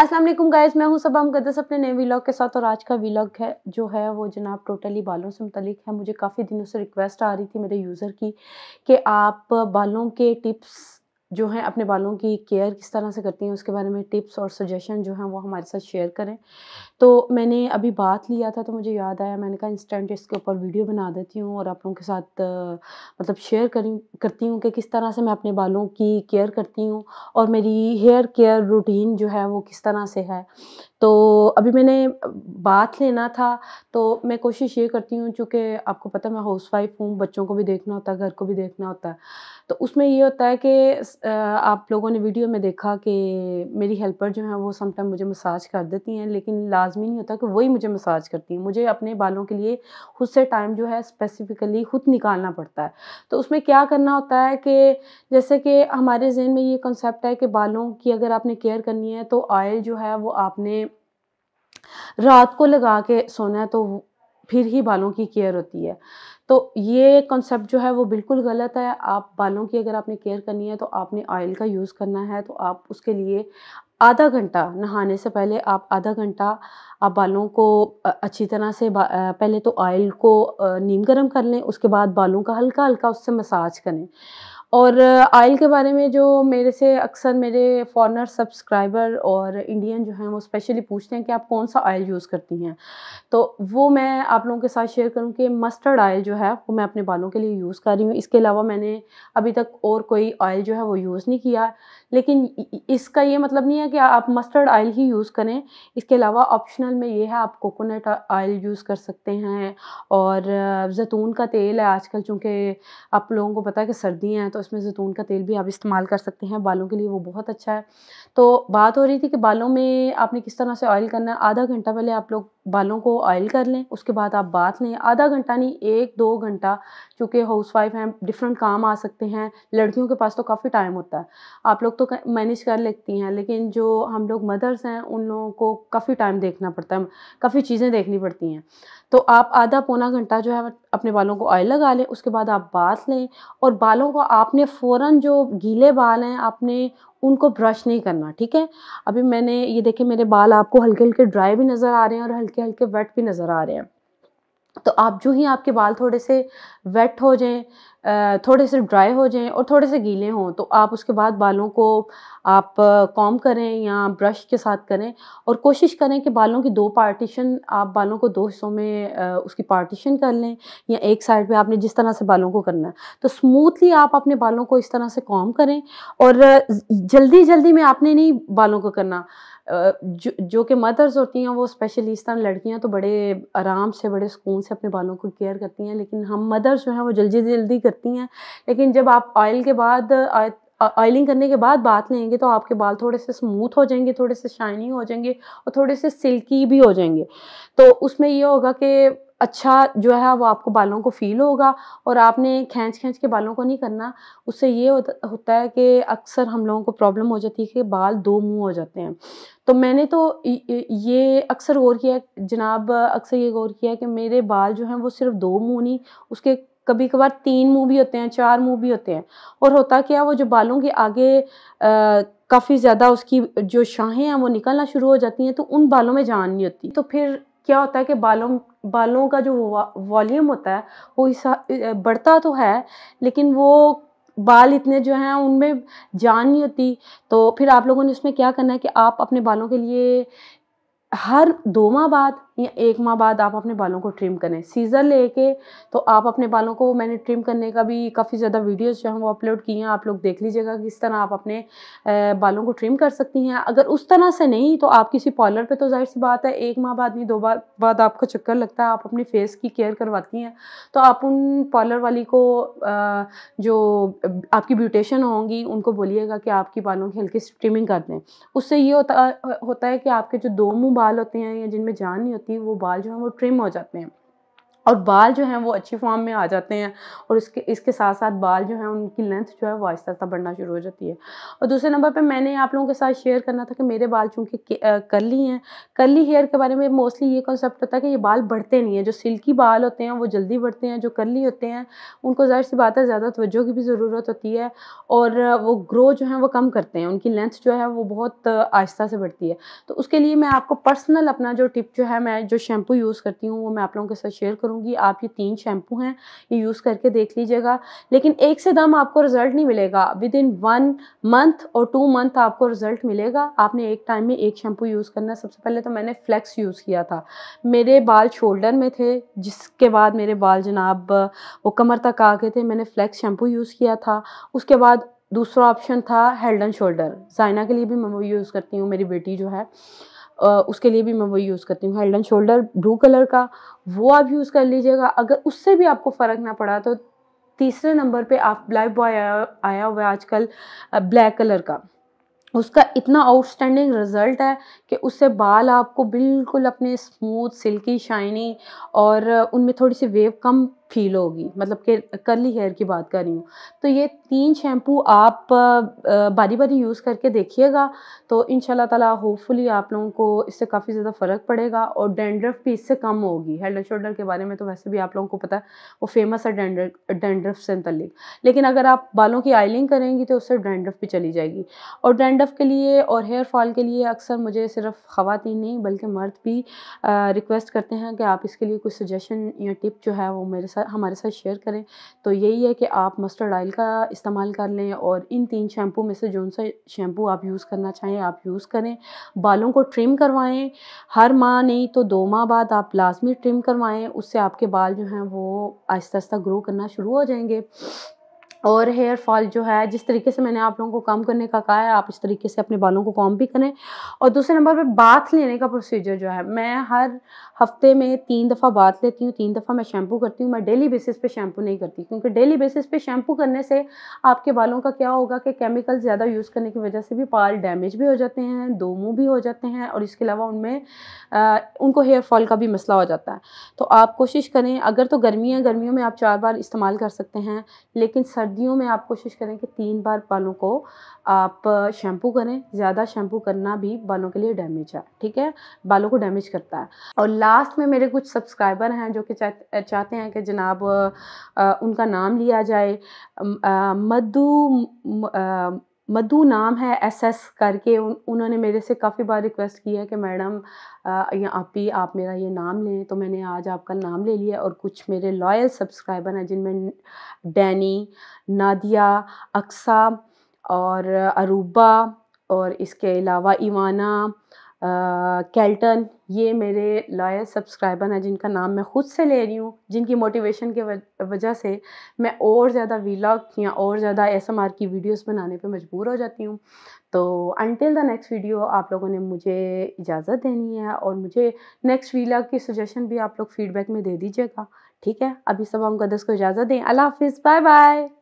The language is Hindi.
अस्सलाम वालेकुम गाइस मैं हूं हम गदस अपने नए व्लॉग के साथ और आज का व्लॉग है जो है वो जनाब टोटली बालों से मतलब है मुझे काफ़ी दिनों से रिक्वेस्ट आ रही थी मेरे यूज़र की कि आप बालों के टिप्स जो है अपने बालों की केयर किस तरह से करती हैं उसके बारे में टिप्स और सजेशन जो हैं वो हमारे साथ शेयर करें तो मैंने अभी बात लिया था तो मुझे याद आया मैंने कहा इंस्टेंट इसके ऊपर वीडियो बना देती हूँ और आप लोगों के साथ मतलब शेयर करी करती हूँ कि किस तरह से मैं अपने बालों की केयर करती हूँ और मेरी हेयर केयर रूटीन जो है वो किस तरह से है तो अभी मैंने बात लेना था तो मैं कोशिश ये करती हूँ चूँकि आपको पता मैं हाउस वाइफ हूँ बच्चों को भी देखना होता है घर को भी देखना होता है तो उसमें ये होता है कि आप लोगों ने वीडियो में देखा कि मेरी हेल्पर जो है वो समटाइम मुझे मसाज कर देती हैं लेकिन लाजमी नहीं होता कि वही मुझे मसाज करती हैं मुझे अपने बालों के लिए खुद से टाइम जो है स्पेसिफ़िकली खुद निकालना पड़ता है तो उसमें क्या करना होता है कि जैसे कि हमारे जहन में ये कॉन्सेप्ट है कि बालों की अगर आपने केयर करनी है तो ऑयल जो है वो आपने रात को लगा के सोना है तो फिर ही बालों की केयर होती है तो ये कॉन्सेप्ट जो है वो बिल्कुल गलत है आप बालों की अगर आपने केयर करनी है तो आपने ऑयल का यूज़ करना है तो आप उसके लिए आधा घंटा नहाने से पहले आप आधा घंटा आप बालों को अच्छी तरह से पहले तो ऑयल को नीम गर्म कर लें उसके बाद बालों का हल्का हल्का उससे मसाज करें और आयल के बारे में जो मेरे से अक्सर मेरे फॉरनर सब्सक्राइबर और इंडियन जो हैं वो स्पेशली पूछते हैं कि आप कौन सा आयल यूज़ करती हैं तो वो मैं आप लोगों के साथ शेयर करूं कि मस्टर्ड आयल जो है वो मैं अपने बालों के लिए यूज़ कर रही हूँ इसके अलावा मैंने अभी तक और कोई ऑयल जो है वो यूज़ नहीं किया लेकिन इसका ये मतलब नहीं है कि आप मस्टर्ड ऑयल ही यूज़ करें इसके अलावा ऑप्शनल में ये है आप कोकोनट ऑयल यूज़ कर सकते हैं और जैतून का तेल है आजकल चूँकि आप लोगों को पता है कि सर्दियाँ हैं तो इसमें जैतून का तेल भी आप इस्तेमाल कर सकते हैं बालों के लिए वो बहुत अच्छा है तो बात हो रही थी कि बालों में आपने किस तरह से ऑयल करना है आधा घंटा पहले आप लोग बालों को ऑयल कर लें उसके बाद आप बात लें आधा घंटा नहीं एक दो घंटा क्योंकि हाउस वाइफ हैं डिफरेंट काम आ सकते हैं लड़कियों के पास तो काफ़ी टाइम होता है आप लोग तो मैनेज कर लेती हैं लेकिन जो हम लोग मदर्स हैं उन लोगों को काफ़ी टाइम देखना पड़ता है काफ़ी चीज़ें देखनी पड़ती हैं तो आप आधा पौना घंटा जो है अपने बालों को ऑयल लगा लें उसके बाद आप बाथ लें और बालों को आपने फ़ौर जो गीले बाल हैं आपने उनको ब्रश नहीं करना ठीक है अभी मैंने ये देखे मेरे बाल आपको हल्के हल्के ड्राई भी नज़र आ रहे हैं और हल्के हल्के वेट भी नज़र आ रहे हैं तो आप जो ही आपके बाल थोड़े से वेट हो जाएं थोड़े से ड्राई हो जाएं और थोड़े से गीले हों तो आप उसके बाद बालों को आप कॉम करें या ब्रश के साथ करें और कोशिश करें कि बालों की दो पार्टीशन आप बालों को दो हिस्सों में उसकी पार्टीशन कर लें या एक साइड पे आपने जिस तरह से बालों को करना है तो स्मूथली आप अपने बालों को इस तरह से कॉम करें और जल्दी जल्दी में आपने नहीं बालों को करना जो जो कि मदर्स होती हैं वो स्पेशली इस तरह लड़कियाँ तो बड़े आराम से बड़े सुकून से अपने बालों को केयर करती हैं लेकिन हम मदर्स जो हैं वो जल्दी जल्दी कर लगती हैं लेकिन जब आप ऑयल के बाद ऑयलिंग करने के बाद बात लेंगे तो आपके बाल थोड़े से स्मूथ हो जाएंगे थोड़े से शाइनी हो जाएंगे और थोड़े से सिल्की भी हो जाएंगे तो उसमें यह होगा कि अच्छा जो है वो आपको बालों को फील होगा और आपने खींच खींच के बालों को नहीं करना उससे ये होता है कि अक्सर हम लोगों को प्रॉब्लम हो जाती है कि बाल दो मुंह हो जाते हैं तो मैंने तो ये अक्सर गौर किया जनाब अक्सर ये गौर किया कि मेरे बाल जो हैं वो सिर्फ दो मुंह नहीं उसके कभी कभार तीन मुंह भी होते हैं चार मुंह भी होते हैं और होता क्या वो जो बालों के आगे काफ़ी ज़्यादा उसकी जो शाहें हैं वो निकलना शुरू हो जाती हैं तो उन बालों में जान नहीं होती तो फिर क्या होता है कि बालों बालों का जो वॉल्यूम होता है वो इस बढ़ता तो है लेकिन वो बाल इतने जो हैं उनमें जान नहीं होती तो फिर आप लोगों ने उसमें क्या करना है कि आप अपने बालों के लिए हर दो माह बाद या एक माह बाद आप अपने बालों को ट्रिम करें सीज़र लेके तो आप अपने बालों को मैंने ट्रिम करने का भी काफ़ी ज़्यादा वीडियोस जो हैं वो अपलोड किए हैं आप लोग देख लीजिएगा किस तरह आप अपने बालों को ट्रिम कर सकती हैं अगर उस तरह से नहीं तो आप किसी पार्लर पर तो जाहिर सी बात है एक माह बाद नहीं दो बार बाद आपको चक्कर लगता है आप अपने फेस की केयर करवाती हैं तो आप उन पार्लर वाली को जो आपकी ब्यूटेशन होंगी उनको बोलिएगा कि आपकी बालों की हल्की ट्रिमिंग कर दें उससे ये होता होता है कि आपके जो दो मुँह बाल होते हैं या जिनमें जान नहीं होती होती है वो बाल जो है वो ट्रिम हो जाते हैं और बाल जो हैं वो अच्छी फॉर्म में आ जाते हैं और इसके इसके साथ साथ बाल जो हैं उनकी लेंथ जो है वो आहिस्ता आहिस्ता बढ़ना शुरू हो जाती है और दूसरे नंबर पे मैंने आप लोगों के साथ शेयर करना था कि मेरे बाल चूँकि करली हैं कर्ली हेयर के बारे में मोस्टली ये कॉन्सेप्ट होता है कि ये बाल बढ़ते नहीं हैं जो सिल्की बाल होते हैं वो जल्दी बढ़ते हैं जो करली होते हैं उनको ज़ाहिर सी बात है ज़्यादा तोज्जो की भी ज़रूरत होती है और वो ग्रो जो है वो कम करते हैं उनकी लेंथ जो है वो बहुत आहिस्ता से बढ़ती है तो उसके लिए मैं आपको पर्सनल अपना जो टिप जो है मैं जो शैम्पू यूज़ करती हूँ वो मैं आप लोगों के साथ शेयर करूँ करूँगी आप ये तीन शैम्पू हैं ये यूज़ करके देख लीजिएगा लेकिन एक से दम आपको रिज़ल्ट नहीं मिलेगा विद इन वन मंथ और टू मंथ आपको रिज़ल्ट मिलेगा आपने एक टाइम में एक शैम्पू यूज़ करना सबसे पहले तो मैंने फ्लैक्स यूज़ किया था मेरे बाल शोल्डर में थे जिसके बाद मेरे बाल जनाब वो कमर तक आ गए थे मैंने फ्लैक्स शैम्पू यूज़ किया था उसके बाद दूसरा ऑप्शन था हेल्ड एंड शोल्डर जाइना के लिए भी मैं वो यूज़ करती हूँ मेरी बेटी जो है उसके लिए भी मैं वो यूज़ करती हूँ head and shoulder blue colour का वो आप यूज़ कर लीजिएगा अगर उससे भी आपको फ़र्क ना पड़ा तो तीसरे नंबर पे आप ब्लैक बॉय आया, आया हुआ है आजकल ब्लैक कलर का उसका इतना आउटस्टैंडिंग रिज़ल्ट है कि उससे बाल आपको बिल्कुल अपने स्मूथ सिल्की शाइनी और उनमें थोड़ी सी वेव कम फील होगी मतलब कि कर्ली हेयर की बात कर रही हूँ तो ये तीन शैम्पू आप बारी बारी यूज़ करके देखिएगा तो इन ताला होपफुली आप लोगों को इससे काफ़ी ज़्यादा फ़र्क पड़ेगा और डेंड्रफ भी इससे कम होगी हेड एंड शोल्डर के बारे में तो वैसे भी आप लोगों को पता है वो फेमस है डेंड्रफ डेंड्रफ से मतलब लेकिन अगर आप बालों की आइलिंग करेंगी तो उससे डेंड्रफ भी चली जाएगी और डेंड्रफ के लिए और हेयर फॉल के लिए अक्सर मुझे सिर्फ ख़वान नहीं बल्कि मर्द भी रिक्वेस्ट करते हैं कि आप इसके लिए कुछ सजेशन या टिप जो है वो मेरे साथ साथ हमारे साथ शेयर करें तो यही है कि आप मस्टर्ड ऑयल का इस्तेमाल कर लें और इन तीन शैम्पू में से जो सा शैम्पू आप यूज़ करना चाहें आप यूज़ करें बालों को ट्रिम करवाएं हर माह नहीं तो दो माह बाद आप लाजमी ट्रिम करवाएं उससे आपके बाल जो हैं वो आहिस्ता आहिस्ता ग्रो करना शुरू हो जाएंगे और हेयर फॉल जो है जिस तरीके से मैंने आप लोगों को कम करने का कहा है आप इस तरीके से अपने बालों को कॉम भी करें और दूसरे नंबर पे बाथ लेने का प्रोसीजर जो है मैं हर हफ्ते में तीन दफ़ा बाथ लेती हूँ तीन दफ़ा मैं शैम्पू करती हूँ मैं डेली बेसिस पे शैम्पू नहीं करती क्योंकि डेली बेसिस पे शैम्पू करने से आपके बालों का क्या होगा कि केमिकल ज़्यादा यूज़ करने की वजह से भी बाल डैमेज भी हो जाते हैं दो मुँह भी हो जाते हैं और इसके अलावा उनमें उनको हेयर फॉल का भी मसला हो जाता है तो आप कोशिश करें अगर तो गर्मियाँ गर्मियों में आप चार बार इस्तेमाल कर सकते हैं लेकिन सर्द सर्दियों में आप कोशिश करें कि तीन बार बालों को आप शैम्पू करें ज़्यादा शैम्पू करना भी बालों के लिए डैमेज है ठीक है बालों को डैमेज करता है और लास्ट में मेरे कुछ सब्सक्राइबर हैं जो कि चाहते हैं कि जनाब उनका नाम लिया जाए मधु मधु नाम है एस एस करके उन, उन्होंने मेरे से काफ़ी बार रिक्वेस्ट की है कि मैडम या आप ही आप मेरा ये नाम लें तो मैंने आज आपका नाम ले लिया और कुछ मेरे लॉयल सब्सक्राइबर हैं जिनमें डैनी नादिया अक्सा और अरूबा और इसके अलावा इवाना कैल्टन ये मेरे लॉयल सब्सक्राइबर हैं जिनका नाम मैं ख़ुद से ले रही हूँ जिनकी मोटिवेशन के वजह से मैं और ज़्यादा वीलॉग या और ज़्यादा एस एम आर की वीडियोस बनाने पे मजबूर हो जाती हूँ तो अनटिल द नेक्स्ट वीडियो आप लोगों ने मुझे इजाज़त देनी है और मुझे नेक्स्ट वीलॉग की सजेशन भी आप लोग फीडबैक में दे दीजिएगा ठीक है अभी सब हम गदस को इजाज़त दें अल्लाह हाफिज़ बाय बाय